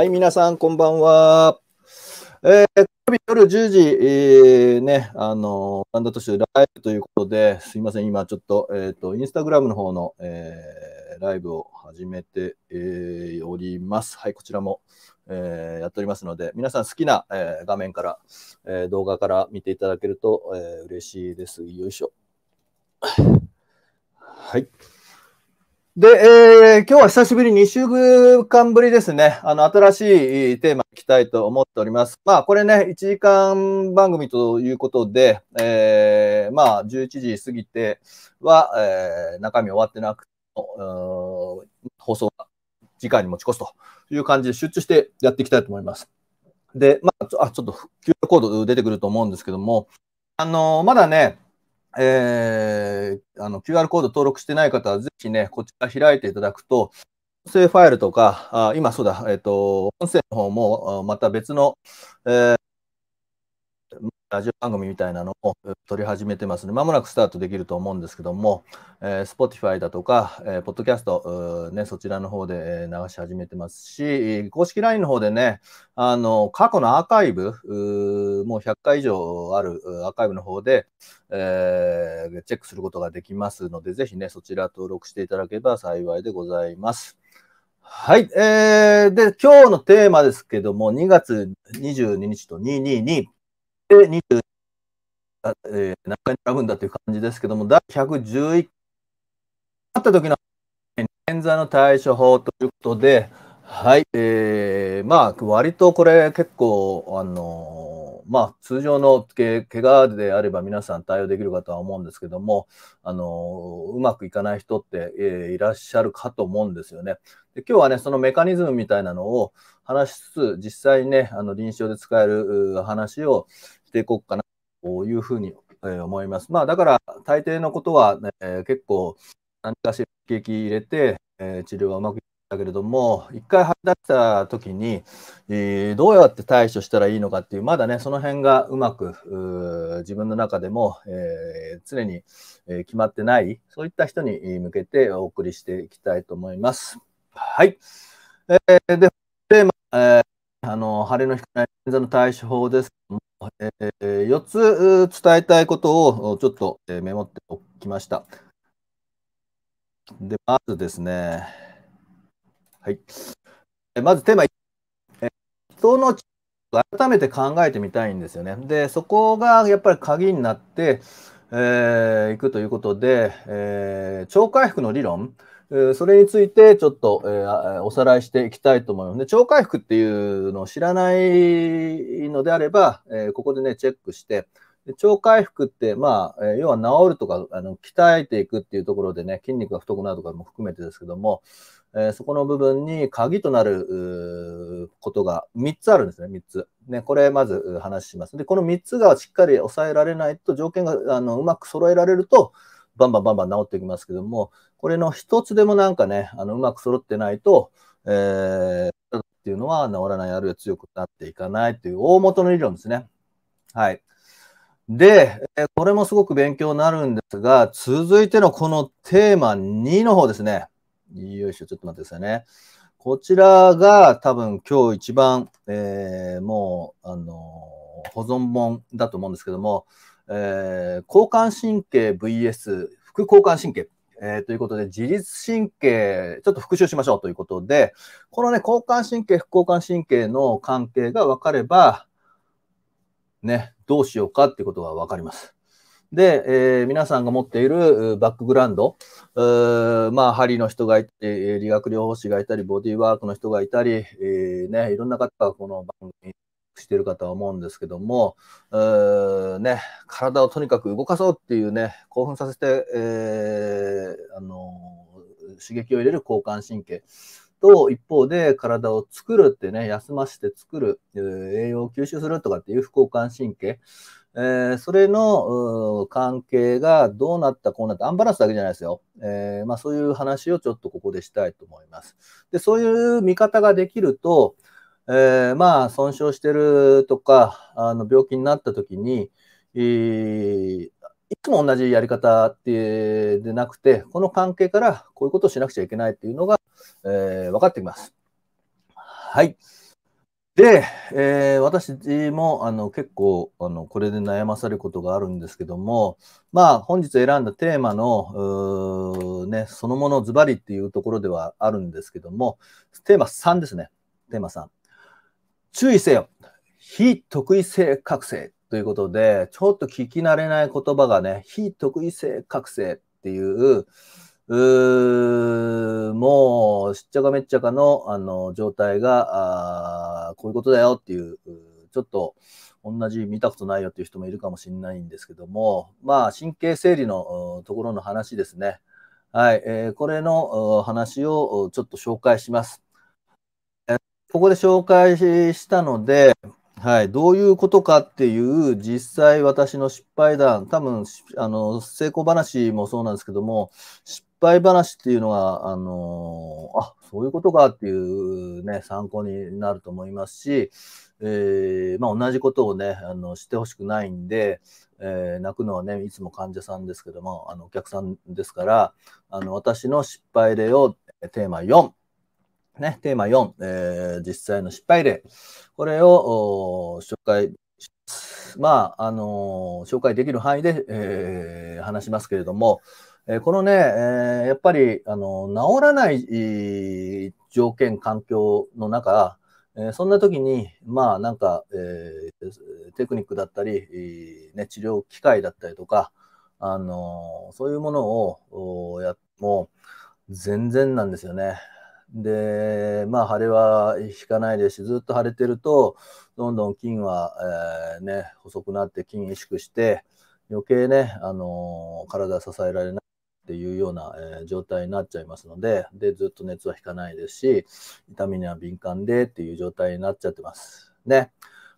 はい、皆さん、こんばんは。えー、夜10時、えー、ね、あのー、ランダとしてライブということで、すいません、今ちょっと、えっ、ー、と、インスタグラムの方の、えー、ライブを始めて、えー、おります。はい、こちらも、えー、やっておりますので、皆さん好きな、えー、画面から、えー、動画から見ていただけると、えー、嬉しいです。よいしょ。はい。で、えー、今日は久しぶり、2週間ぶりですね、あの新しいテーマいきたいと思っております。まあ、これね、1時間番組ということで、えー、まあ、11時過ぎては、えー、中身終わってなくて、放送は次回に持ち越すという感じで集中してやっていきたいと思います。で、まあ、ちょあちょっと QR コード出てくると思うんですけども、あのまだね、えー、あの QR コード登録してない方は、ぜひね、こちら開いていただくと、音声ファイルとか、あ今そうだ、えっ、ー、と、音声の方もまた別の、えー、ラジオ番組みたいなのを撮り始めてますので、まもなくスタートできると思うんですけども、えー、Spotify だとか、えー、ドキャスト、ね、そちらの方で流し始めてますし、公式 LINE の方でね、あの、過去のアーカイブ、もう100回以上あるアーカイブの方で、えー、チェックすることができますので、ぜひね、そちら登録していただければ幸いでございます。はい。えー、で、今日のテーマですけども、2月22日と222、で20、えー、何回選ぶんだという感じですけども、第111あった時の現在の対処法ということで、はい、えー、まあ、割とこれ結構、あのー、まあ、通常のけ怪我であれば皆さん対応できるかとは思うんですけども、あのうまくいかない人って、えー、いらっしゃるかと思うんですよね。で今日はね、そのメカニズムみたいなのを話しつつ、実際にね、あの臨床で使える話を、していこうかなというふうに思います。まあ、だから、大抵のことは、ね、結構、何かしら刺激入れて、え治療がうまくいったけれども、一回吐き出した時に、えどうやって対処したらいいのかっていう、まだね、その辺がうまく自分の中でも、え常に、え決まってない、そういった人に向けてお送りしていきたいと思います。はい。えー、で、テーマ、えー、あの、晴れの日の対処法ですえー、4つ伝えたいことをちょっとメモっておきました。で、まずですね、はい。まずテーマ1、人の改めて考えてみたいんですよね。で、そこがやっぱり鍵になって、えー、いくということで、えー、超回復の理論、それについてちょっと、えー、おさらいしていきたいと思います。で、超回復っていうのを知らないのであれば、えー、ここでね、チェックして、超回復って、まあ、要は治るとか、あの鍛えていくっていうところでね、筋肉が太くなるとかも含めてですけども、えー、そこの部分に鍵となることが3つあるんですね、3つ。ね、これまず話します。で、この3つがしっかり抑えられないと、条件があのうまく揃えられると、バンバンバンバン治っていきますけども、これの一つでもなんかね、あのうまく揃ってないと、えー、っていうのは治らない、あるいは強くなっていかないという大元の理論ですね。はい。で、これもすごく勉強になるんですが、続いてのこのテーマ2の方ですね。よいしょ、ちょっと待ってくださいね。こちらが多分今日一番、えー、もう、あのー、保存本だと思うんですけども、えー、交感神経 VS 副交感神経、えー、ということで、自律神経、ちょっと復習しましょうということで、このね、交感神経、副交感神経の関係が分かれば、ね、どうしようかっていうことが分かります。で、えー、皆さんが持っているバックグラウンド、まあ、針の人がいて理学療法士がいたり、ボディーワークの人がいたり、えー、ね、いろんな方がこの番組にしてるかとは思うんですけども、ね、体をとにかく動かそうっていうね、興奮させて、えー、あのー、刺激を入れる交感神経と、一方で体を作るってね、休ませて作る、えー、栄養を吸収するとかっていう副交感神経、えー、それの関係がどうなったこうなったアンバランスだけじゃないですよ、えー、まあ、そういう話をちょっとここでしたいと思います。でそういう見方ができるとえー、まあ、損傷してるとか、あの病気になった時に、えー、いつも同じやり方ってでなくて、この関係からこういうことをしなくちゃいけないっていうのが、えー、分かってきます。はい。で、えー、私もあの結構あのこれで悩まされることがあるんですけども、まあ、本日選んだテーマのね、そのものズバリっていうところではあるんですけども、テーマ3ですね。テーマ3。注意せよ。非特異性覚醒ということで、ちょっと聞き慣れない言葉がね、非特異性覚醒っていう、うもう、しっちゃかめっちゃかの、あの、状態が、あこういうことだよっていう、ちょっと、同じ見たことないよっていう人もいるかもしれないんですけども、まあ、神経整理のところの話ですね。はい、えー、これの話をちょっと紹介します。ここで紹介したので、はい、どういうことかっていう、実際私の失敗談、多分あの成功話もそうなんですけども、失敗話っていうのは、あのあそういうことかっていうね、参考になると思いますし、えー、まあ、同じことをね、あのしてほしくないんで、えー、泣くのはね、いつも患者さんですけども、あのお客さんですから、あの私の失敗例をテーマ4。ね、テーマ4、えー、実際の失敗例。これを紹介まあ、あのー、紹介できる範囲で、えー、話しますけれども、えー、このね、えー、やっぱり、あのー、治らない条件、環境の中、えそんな時に、まあなんか、えー、テクニックだったり、ね、治療機械だったりとか、あのそういうものをやっても全然なんですよね。で、まあ、腫れは引かないですし、ずっと腫れてると、どんどん菌は、えー、ね、細くなって菌萎縮して、余計ね、あのー、体支えられないっていうような、えー、状態になっちゃいますので、で、ずっと熱は引かないですし、痛みには敏感でっていう状態になっちゃってます。ね。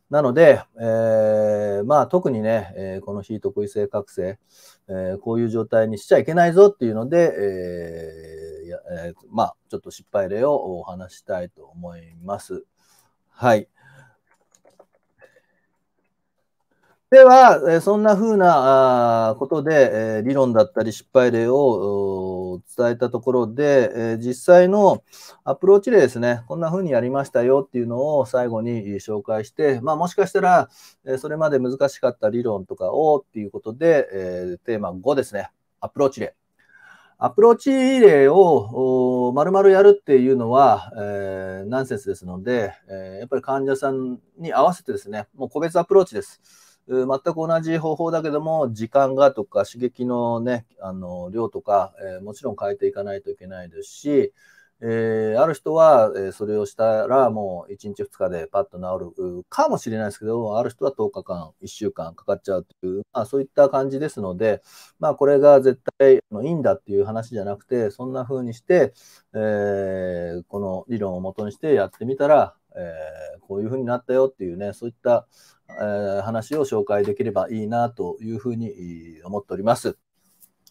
なので、えー、まあ特にね、えー、この非特異性覚醒、えー、こういう状態にしちゃいけないぞっていうので、えーや、えー、まあ、ちょっと失敗例をお話したいと思います。はい。では、そんなふうなことで、理論だったり失敗例を伝えたところで、実際のアプローチ例ですね、こんなふうにやりましたよっていうのを最後に紹介して、まあ、もしかしたら、それまで難しかった理論とかをっていうことで、テーマ5ですね、アプローチ例。アプローチ例を丸々やるっていうのは、えー、ナンセンスですので、えー、やっぱり患者さんに合わせてですね、もう個別アプローチです。全く同じ方法だけども、時間がとか刺激のね、あの量とか、えー、もちろん変えていかないといけないですし、えー、ある人は、えそれをしたらもう1日2日でパッと治るかもしれないですけど、ある人は10日間、1週間かかっちゃうという、まあ、そういった感じですので、まあ、これが絶対いいんだっていう話じゃなくて、そんな風にして、えー、この理論をもとにしてやってみたら、えー、こういう風になったよっていうね、そういった、え話を紹介できればいいなという風に思っております。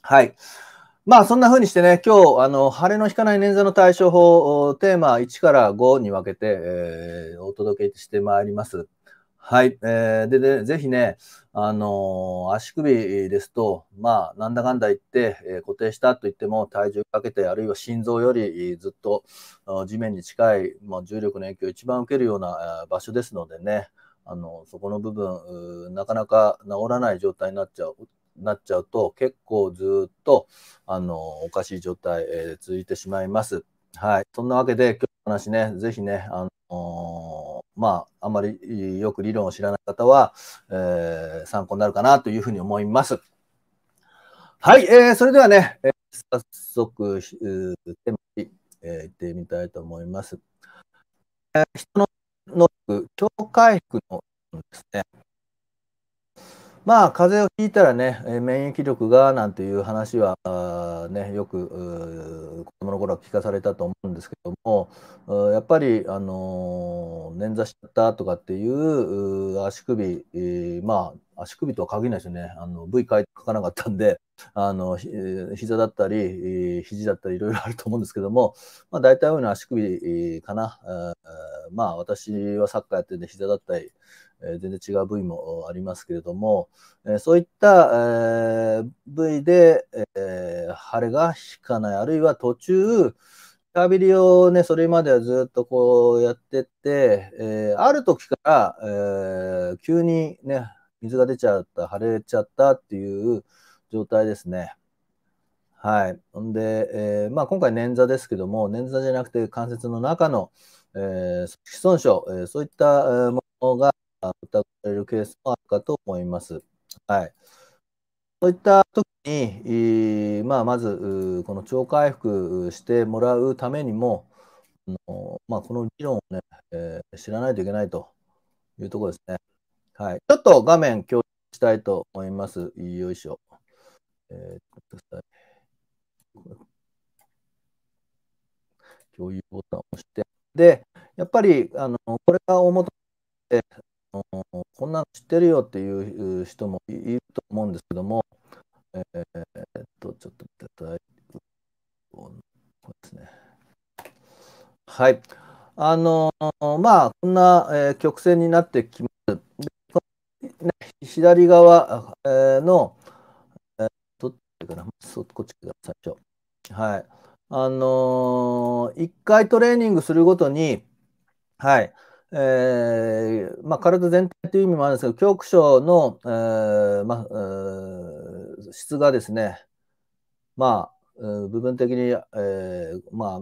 はい。まあそんな風にしてね、今日あの晴れの引かない捻挫の対処法、テーマ1から5に分けて、えー、お届けしてまいります。はい。えー、でで、ぜひね、あのー、足首ですと、まあ、なんだかんだ言って、えー、固定したと言っても、体重かけて、あるいは心臓よりずっと地面に近い、まあ、重力の影響を一番受けるような場所ですのでね、あのそこの部分、なかなか治らない状態になっちゃうなっちゃうと、結構ずっと、あの、おかしい状態、えー、続いてしまいます。はい。そんなわけで、今日の話ね、ぜひね、あのー、まあ、あんまりよく理論を知らない方は、えー、参考になるかなというふうに思います。はい、えー、それではね、えー、早速、テーマに、えー、行ってみたいと思います。えー、人の能力、超回復のですね、まあ、風邪をひいたらね、免疫力がなんていう話は、ね、よく子供の頃は聞かされたと思うんですけども、やっぱり、あの捻挫しちゃったとかっていう足首、まあ、足首とは限らないですよね、あの V 書かなかったんで、あの膝だったり、肘だったり、いろいろあると思うんですけども、まあ、大体の足首かな、まあ、私はサッカーやってて、膝だったり、え全然違う部位もありますけれども、えそういった、え部位で、え腫れが引かない、あるいは途中、リハビリをね、それまではずっとこうやってて、えある時から、え急にね、水が出ちゃった、腫れちゃったっていう状態ですね。はい。んで、えー、まあ、今回捻挫ですけども、捻挫じゃなくて関節の中の、えー、組織損傷、えそういったものが疑われるケースもあるかと思います。はい。そういった時に、まあ、まず、この超回復してもらうためにも、まあ、この議論をね、えー、知らないといけないというところですね。はい。ちょっと画面共有したいと思います。よいしょ。えー、共有ボタンを押して。で、やっぱり、あのこれが大元で、こんなの知ってるよっていう人もいると思うんですけども、えー、っと、ちょっと待ってください。ね、はい。あのー、まあ、こんな、えー、曲線になってきます。ね、左側、えー、の、えー、どっちかな、そこっちら最初。はい。あのー、1回トレーニングするごとに、はい。えーまあ、体全体という意味もあるんですけど、教区書の、えーまあ、えー、質がですね、まあ、部分的に、えーまあ、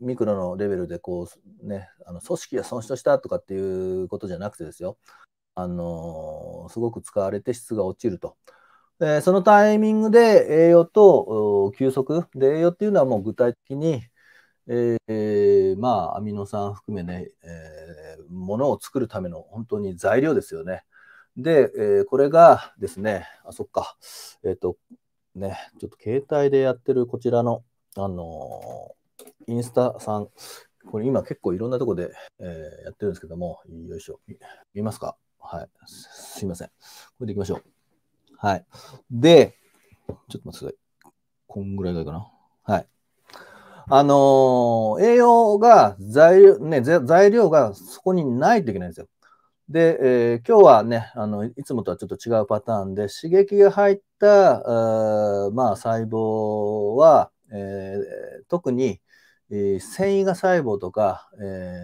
ミクロのレベルでこう、ね、あの組織が損傷したとかっていうことじゃなくてですよ、あのー、すごく使われて質が落ちると。でそのタイミングで栄養と休息で栄養っていうのはもう具体的に、えー、まあ、アミノ酸含めね、えー、ものを作るための本当に材料ですよね。で、えー、これがですね、あ、そっか、えっ、と、ね、ちょっと携帯でやってるこちらの、あのインスタさん、これ今結構いろんなとこで、えやってるんですけども、よいしょ、見ますかはい、すいません。これでいきましょう。はい。で、ちょっと待ってください。こんぐらいがいいかな。はい。あのー、栄養が材料、ね、材料がそこにないといけないんですよ。で、えー、今日はね、あの、いつもとはちょっと違うパターンで、刺激が入った、まあ、細胞は、えー、特に、え繊維が細胞とか、え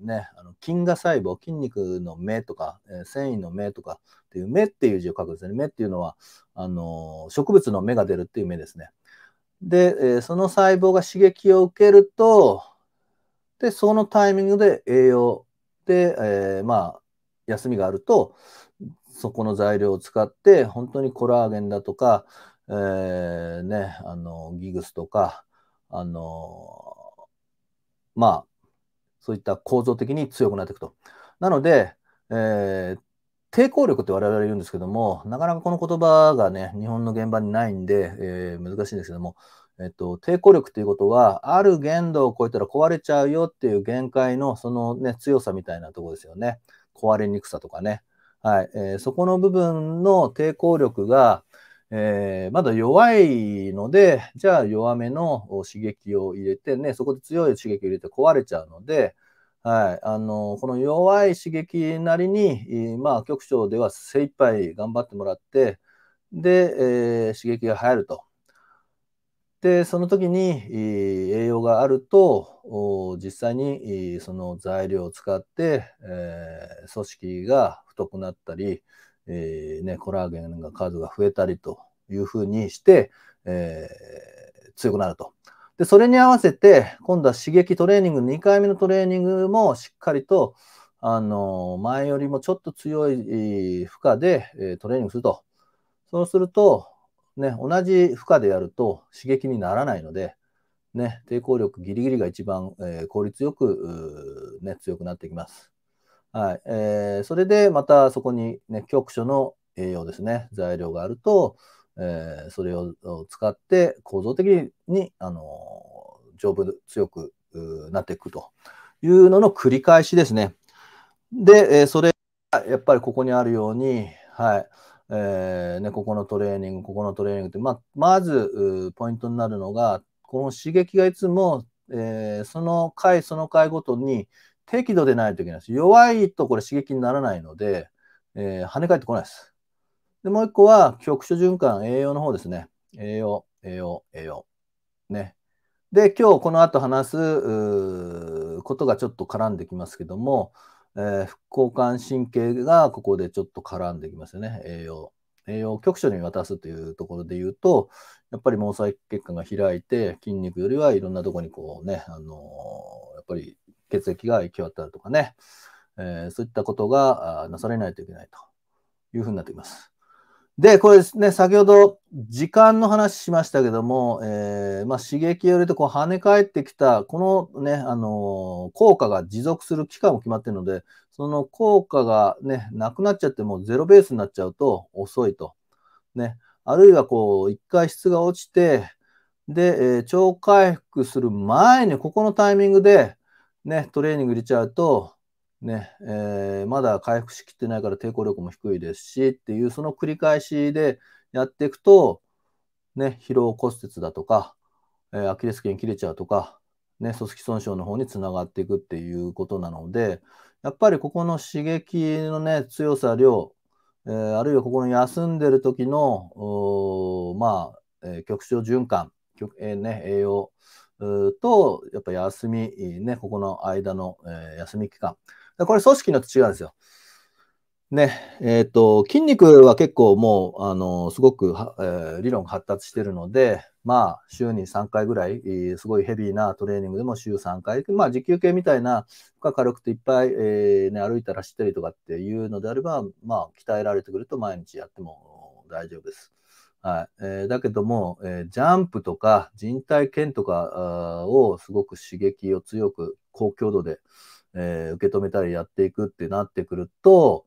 ね、あの筋が細胞、筋肉の目とか、えー、繊維の目とかっていう目っていう字を書くんですね。目っていうのは、あのー、植物の芽が出るっていう目ですね。で、えその細胞が刺激を受けると、で、そのタイミングで栄養で、えー、まあ、休みがあると、そこの材料を使って、本当にコラーゲンだとか、えー、ね、あの、ギグスとか、あの、まあ、そういった構造的に強くなっていくと。なので、えー、抵抗力って我々言うんですけども、なかなかこの言葉がね、日本の現場にないんで、えー、難しいんですけども、えっと、抵抗力ということは、ある限度を超えたら壊れちゃうよっていう限界の、そのね、強さみたいなとこですよね。壊れにくさとかね。はい。えー、そこの部分の抵抗力が、えー、まだ弱いので、じゃあ弱めの刺激を入れてね、そこで強い刺激を入れて壊れちゃうので、はい、あのこの弱い刺激なりに、まあ、局長では精一杯頑張ってもらってで、えー、刺激が入ると。でその時に栄養があると実際にその材料を使って、えー、組織が太くなったり、えーね、コラーゲンが数が増えたりというふうにして、えー、強くなると。で、それに合わせて、今度は刺激トレーニング、2回目のトレーニングもしっかりと、あの、前よりもちょっと強い負荷で、えトレーニングすると。そうすると、ね、同じ負荷でやると刺激にならないので、ね、抵抗力ギリギリが一番、え効率よく、ね、強くなってきます。はい。えー、それでまたそこに、ね、局所の栄養ですね、材料があると、えー、それを使って構造的に、あの丈夫強くなっていくというのの繰り返しですね。で、えー、それがやっぱりここにあるように、はいえーね、ここのトレーニング、ここのトレーニングって、まあ、まずポイントになるのが、この刺激がいつも、えー、その回その回ごとに適度でないといけないです。弱いとこれ刺激にならないので、えー、跳ね返ってこないです。で、もう一個は、局所循環、栄養の方ですね。栄養、栄養、栄養。ね。で、今日この後話すことがちょっと絡んできますけども、えー、副交感神経がここでちょっと絡んできますよね。栄養。栄養を局所に渡すというところで言うと、やっぱり毛細血管が開いて、筋肉よりはいろんなとこにこうね、あのー、やっぱり血液が行き渡るとかね、えー、そういったことがなされないといけないというふうになってきます。で、これですね、先ほど時間の話しましたけども、えー、まあ、刺激よりとこう跳ね返ってきた、このね、あのー、効果が持続する期間も決まっているので、その効果がね、なくなっちゃってもゼロベースになっちゃうと遅いと。ね。あるいはこう、一回質が落ちて、で、えー、超回復する前に、ここのタイミングで、ね、トレーニング入れちゃうと、ねえー、まだ回復しきってないから抵抗力も低いですしっていうその繰り返しでやっていくと、ね、疲労骨折だとか、えー、アキレス腱切れちゃうとか、ね、組織損傷の方につながっていくっていうことなのでやっぱりここの刺激の、ね、強さ量、えー、あるいはここの休んでる時のまあ、え局所循環えー、ね、栄養とやっぱ休み、ね、ここの間の、え休み期間これ組織によって違うんですよ。ね、えっ、ー、と、筋肉は結構もう、あの、すごく、えー、理論が発達してるので、まあ、週に3回ぐらい、すごいヘビーなトレーニングでも週3回、まあ、時給系みたいな、負荷軽くていっぱい、えー、ね、歩いたら走ったりとかっていうのであれば、まあ、鍛えられてくると毎日やっても大丈夫です。はい。えー、だけども、えー、ジャンプとか人体腱とかをすごく刺激を強く高強度で、えー、受け止めたりやっていくってなってくると、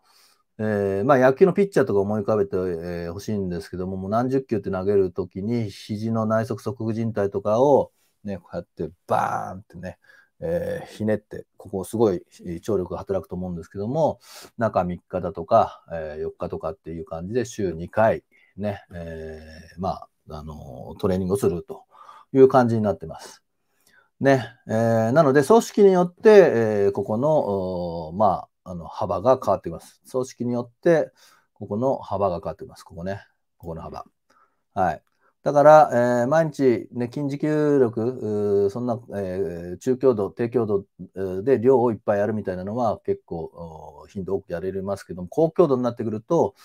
えー、まあ、野球のピッチャーとか思い浮かべてほ、えー、しいんですけども、もう何十球って投げるときに、肘の内側側靭帯とかを、ね、こうやってバーンってね、えー、ひねって、ここすごい張力が働くと思うんですけども、中3日だとか、えー、4日とかっていう感じで週2回ね、えー、まあ、あのトレーニングをするという感じになってます。ね、えー、なので、組織によって、えー、ここの、まあ、あの幅が変わってきます。組織によって、ここの幅が変わってきます。ここね、ここの幅。はい。だから、えー、毎日、ね、筋持久力、そんな、えー、中強度、低強度で量をいっぱいやるみたいなのは結構頻度多くやれますけども、高強度になってくると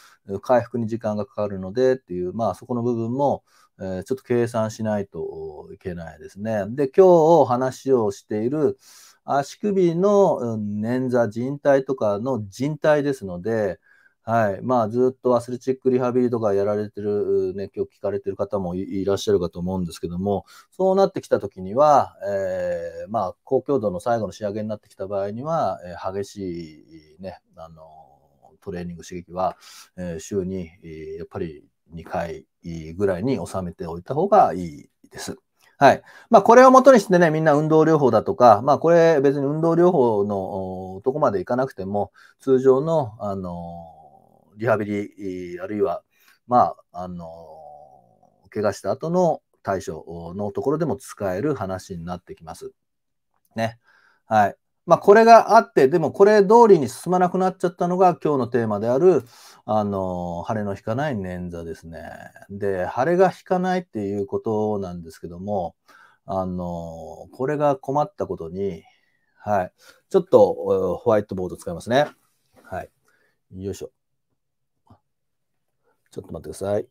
回復に時間がかかるのでっていう、まあそこの部分も、えー、ちょっと計算しないといけないですね。で、今日話をしている足首の捻挫、靭帯とかの靭帯ですので、はい。まあ、ずっとアスレチックリハビリとかやられてる、ね、今日聞かれてる方もいらっしゃるかと思うんですけども、そうなってきた時には、えー、まあ、高強度の最後の仕上げになってきた場合には、えー、激しいね、あの、トレーニング刺激は、えー、週に、えー、やっぱり2回ぐらいに収めておいた方がいいです。はい。まあ、これをもとにしてね、みんな運動療法だとか、まあ、これ別に運動療法のとこまでいかなくても、通常の、あのリハビリ、あるいは、まあ、あの、怪我した後の対処のところでも使える話になってきます。ね。はい。まあ、これがあって、でもこれ通りに進まなくなっちゃったのが今日のテーマである、あの、晴れの引かない捻挫ですね。で、腫れが引かないっていうことなんですけども、あの、これが困ったことに、はい。ちょっとホワイトボード使いますね。はい。よいしょ。ちょっと待ってください。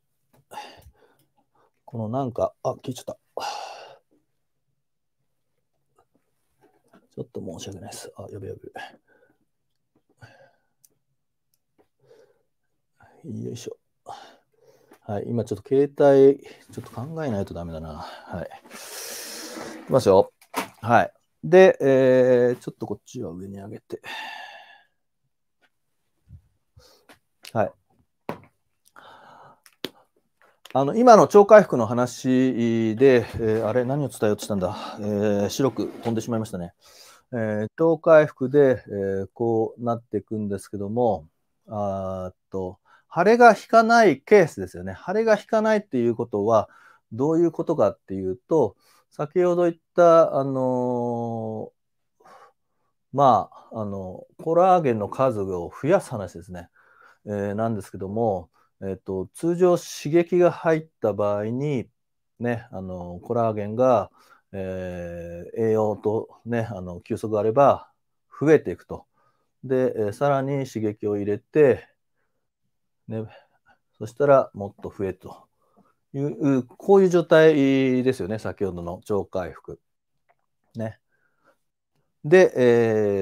このなんか、あ、消えちゃった。ちょっと申し訳ないです。あ、やべやべ。よいしょ。はい、今ちょっと携帯、ちょっと考えないとダメだな。はい。いきますよ。はい。で、えー、ちょっとこっちは上に上げて。はい。あの今の超回復の話で、えー、あれ、何を伝えようとしたんだ、えー、白く飛んでしまいましたね。えー、超回復で、えー、こうなっていくんですけども、あっと、腫れが引かないケースですよね。腫れが引かないっていうことは、どういうことかっていうと、先ほど言った、あのー、まあ、あの、コラーゲンの数を増やす話ですね。えー、なんですけども、えっと、通常刺激が入った場合に、ね、あのコラーゲンが、えー、栄養と、ね、あの休息があれば増えていくと。で、えー、さらに刺激を入れて、ね、そしたらもっと増えという、こういう状態ですよね、先ほどの超回復。ね。で、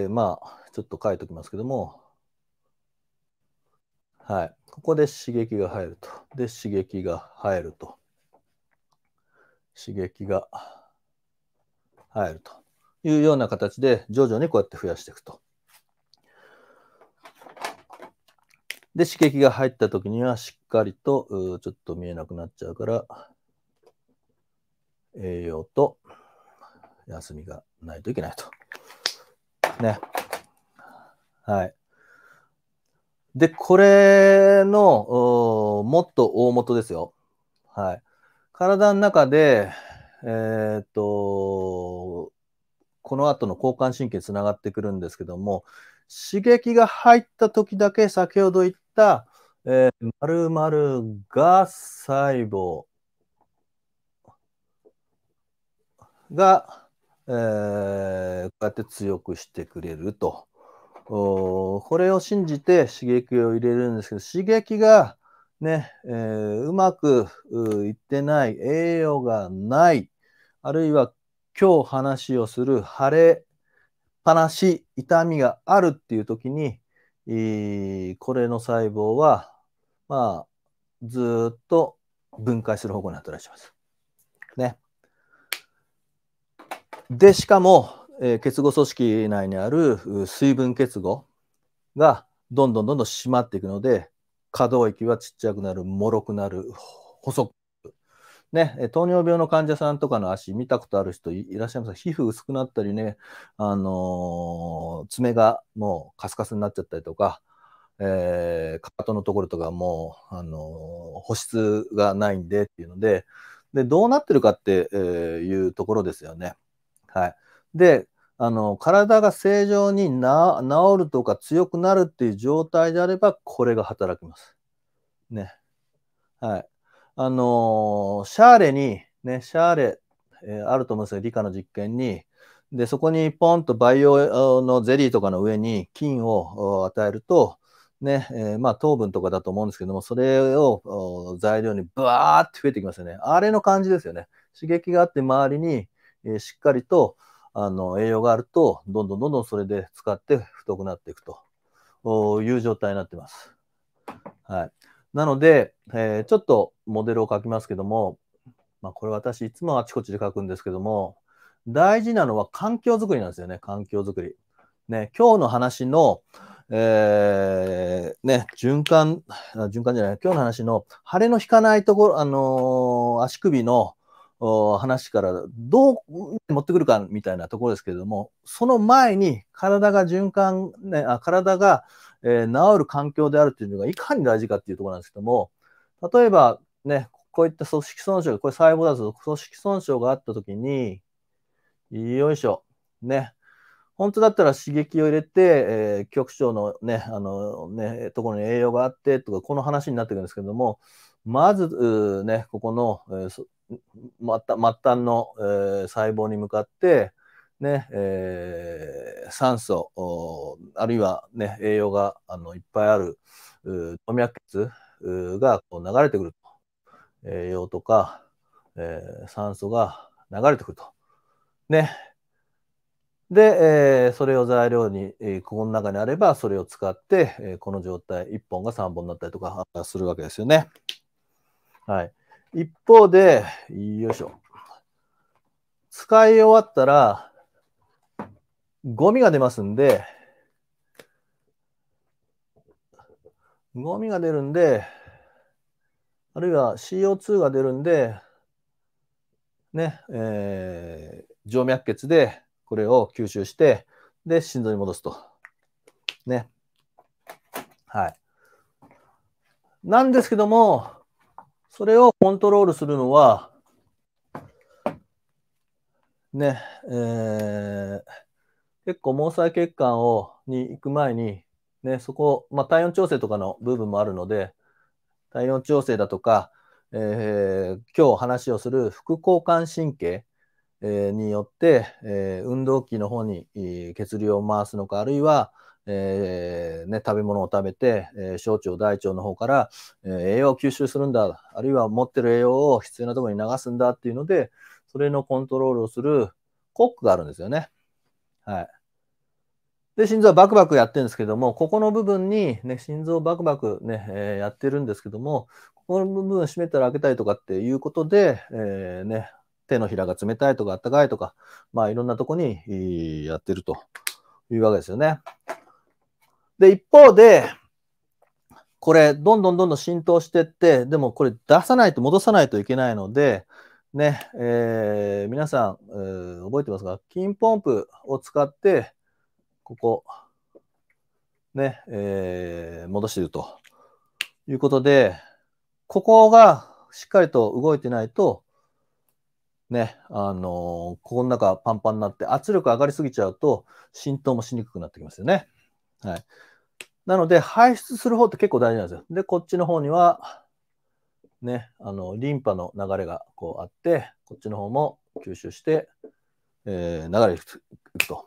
えー、まあ、ちょっと書いておきますけども、はい。ここで刺激が入ると。で、刺激が入ると。刺激が入るというような形で、徐々にこうやって増やしていくと。で、刺激が入った時には、しっかりと、ちょっと見えなくなっちゃうから、栄養と休みがないといけないと。ね。はい。で、これのもっと大元ですよ。はい。体の中で、えー、っと、この後の交感神経つながってくるんですけども、刺激が入った時だけ先ほど言った、えー、丸々が細胞が、えー、こうやって強くしてくれると。これを信じて刺激を入れるんですけど、刺激がね、えー、うまくいってない、栄養がない、あるいは今日話をする腫れっし、痛みがあるっていう時に、いこれの細胞は、まあ、ずっと分解する方向に働っします。ね。で、しかも、え結合組織内にある水分結合がどんどんどんどん締まっていくので可動域はちっちゃくなる脆くなる細くね糖尿病の患者さんとかの足見たことある人いらっしゃいます皮膚薄くなったりね、あのー、爪がもうカスカスになっちゃったりとか、えー、かかとのところとかもう、あのー、保湿がないんでっていうのででどうなってるかっていうところですよね。はい、で、あの、体が正常にな治るとか強くなるっていう状態であれば、これが働きます。ね。はい。あのシャーレに、ね、シャーレ、えー、あると思うんですよ、理科の実験に。で、そこにポンと培養のゼリーとかの上に菌を与えると、ね、えー、まあ糖分とかだと思うんですけども、それを材料にブワーって増えてきますよね。あれの感じですよね。刺激があって周りに、えー、しっかりとあの栄養があると、どんどんどんどんそれで使って太くなっていくという状態になってます。はい。なので、えー、ちょっとモデルを書きますけども、まあ、これ私いつもあちこちで書くんですけども、大事なのは環境づくりなんですよね、環境づくり。ね、今日の話の、えー、ね、循環、循環じゃない、今日の話の、腫れの引かないところ、あのー、足首の話からどう持ってくるかみたいなところですけれども、その前に体が循環、ね、あ体が、えー、治る環境であるというのがいかに大事かっていうところなんですけども、例えばね、こういった組織損傷、これ細胞だと組織損傷があったときに、よいしょ、ね、本当だったら刺激を入れて、えー、局長のね、あのね、ところに栄養があってとか、この話になってくるんですけども、まず、ね、ここの、えー末端の、えー、細胞に向かって、ねえー、酸素あるいは、ね、栄養があのいっぱいある動脈血がこう流れてくると栄養とか、えー、酸素が流れてくると。ね、で、えー、それを材料に、えー、ここの中にあればそれを使って、えー、この状態1本が3本になったりとかするわけですよね。はい、一方で、よいしょ。使い終わったら、ゴミが出ますんで、ゴミが出るんで、あるいは CO2 が出るんで、ね、えー、静脈血でこれを吸収して、で、心臓に戻すと。ね。はい。なんですけども、それをコントロールするのは、ね、えー、結構毛細血管をに行く前に、ね、そこ、まあ、体温調整とかの部分もあるので、体温調整だとか、えー、今日話をする副交感神経、えー、によって、えー、運動器の方に、えー、血流を回すのか、あるいは、えーね、食べ物を食べて、えー、小腸、大腸の方から、えー、栄養を吸収するんだ、あるいは持ってる栄養を必要なところに流すんだっていうので、それのコントロールをするコックがあるんですよね。はい。で、心臓はバクバクやってるんですけども、ここの部分に、ね、心臓バクバクね、えー、やってるんですけども、ここの部分閉めたら開けたいとかっていうことで、えー、ね、手のひらが冷たいとか、あったかいとか、まあいろんなとこにやってるというわけですよね。で、一方で、これ、どんどんどんどん浸透してって、でもこれ出さないと戻さないといけないので、ね、えー、皆さん、えー、覚えてますか金ポンプを使って、ここ、ね、えー、戻しているということで、ここがしっかりと動いてないと、ね、あのー、ここの中パンパンになって圧力上がりすぎちゃうと浸透もしにくくなってきますよね。はい。なので、排出する方って結構大事なんですよ。で、こっちの方には、ね、あの、リンパの流れがこうあって、こっちの方も吸収して、えー、流れていくと。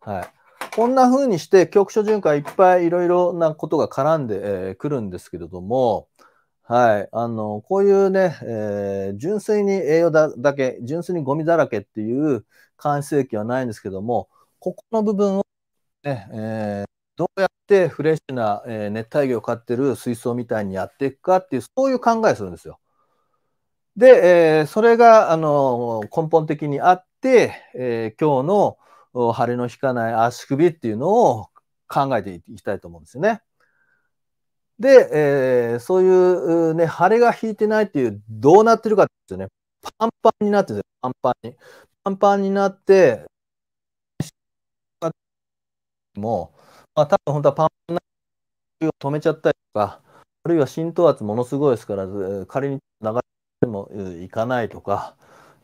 はい。こんな風にして局所循環いっぱいいろいろなことが絡んでく、えー、来るんですけれども、はい。あの、こういうね、えー、純粋に栄養だだけ、純粋にゴミだらけっていう監視性器はないんですけども、ここの部分をねえー、どうやってフレッシュな、えー、熱帯魚を飼ってる水槽みたいにやっていくかっていうそういう考えするんですよ。で、えー、それが、あのー、根本的にあって、えー、今日の晴れの引かない足首っていうのを考えていきたいと思うんですよね。で、えー、そういう、ね、晴れが引いてないっていう、どうなってるかっていうね、パンパンになってるパンパンに。パンパンになって、も、まあ、多分本当はパンプを止めちゃったりとか、あるいは浸透圧ものすごいですから、仮に流れてもいかないとか、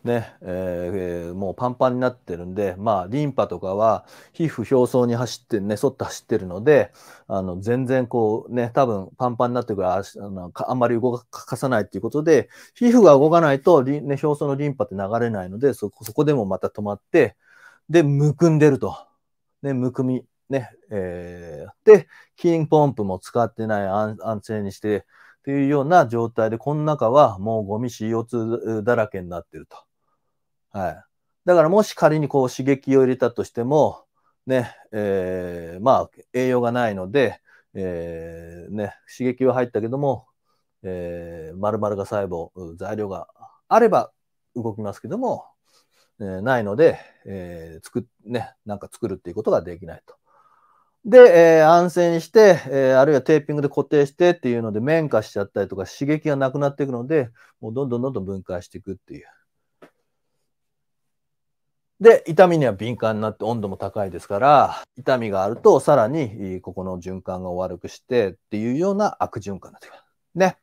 ねえー、もうパンパンになってるんで、まあ、リンパとかは皮膚表層に走って、ね、沿って走ってるので、あの全然こうね、多分パンパンになってるからあのあんまり動かさないっていうことで、皮膚が動かないと、ね、表層のリンパって流れないので、そこでもまた止まって、で、むくんでると。ね、むくみ。ね、えー、で、ヒーンポンプも使ってない安安静にして、っていうような状態で、この中はもうゴミ CO2 だらけになってると。はい。だからもし仮にこう刺激を入れたとしても、ね、えー、まあ栄養がないので、えー、ね、刺激は入ったけども、えー、丸々が細胞、材料があれば動きますけども、えー、ないので、えー、作、ね、なんか作るっていうことができないと。で、えー、安静にして、えー、あるいはテーピングで固定してっていうので、面化しちゃったりとか、刺激がなくなっていくので、もうどんどんどんどん分解していくっていう。で、痛みには敏感になって温度も高いですから、痛みがあると、さらに、ここの循環が悪くしてっていうような悪循環になってくる。ね。